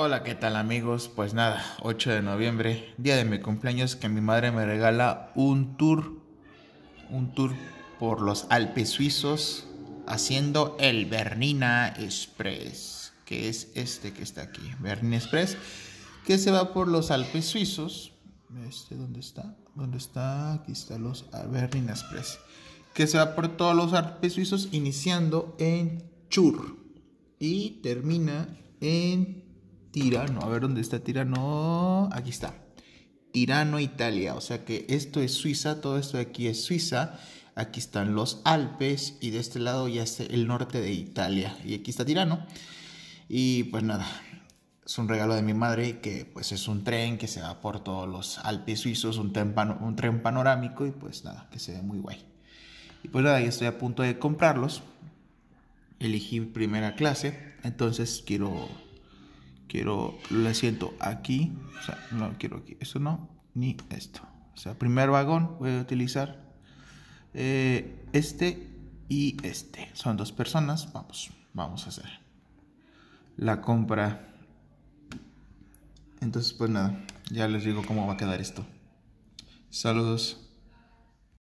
Hola, ¿qué tal amigos? Pues nada, 8 de noviembre, día de mi cumpleaños, que mi madre me regala un tour, un tour por los Alpes suizos, haciendo el Bernina Express, que es este que está aquí, Bernina Express, que se va por los Alpes suizos, este, ¿dónde está? ¿Dónde está? Aquí está los Bernina Express, que se va por todos los Alpes suizos, iniciando en Chur y termina en Tirano, a ver dónde está Tirano, aquí está, Tirano, Italia, o sea que esto es Suiza, todo esto de aquí es Suiza, aquí están los Alpes y de este lado ya está el norte de Italia y aquí está Tirano y pues nada, es un regalo de mi madre que pues es un tren que se va por todos los Alpes suizos, un tren, un tren panorámico y pues nada, que se ve muy guay. Y pues nada, ya estoy a punto de comprarlos. Elegí primera clase, entonces quiero quiero, lo siento aquí, o sea, no quiero aquí, eso no, ni esto. O sea, primer vagón voy a utilizar eh, este y este. Son dos personas, vamos, vamos a hacer la compra. Entonces, pues nada, ya les digo cómo va a quedar esto. Saludos.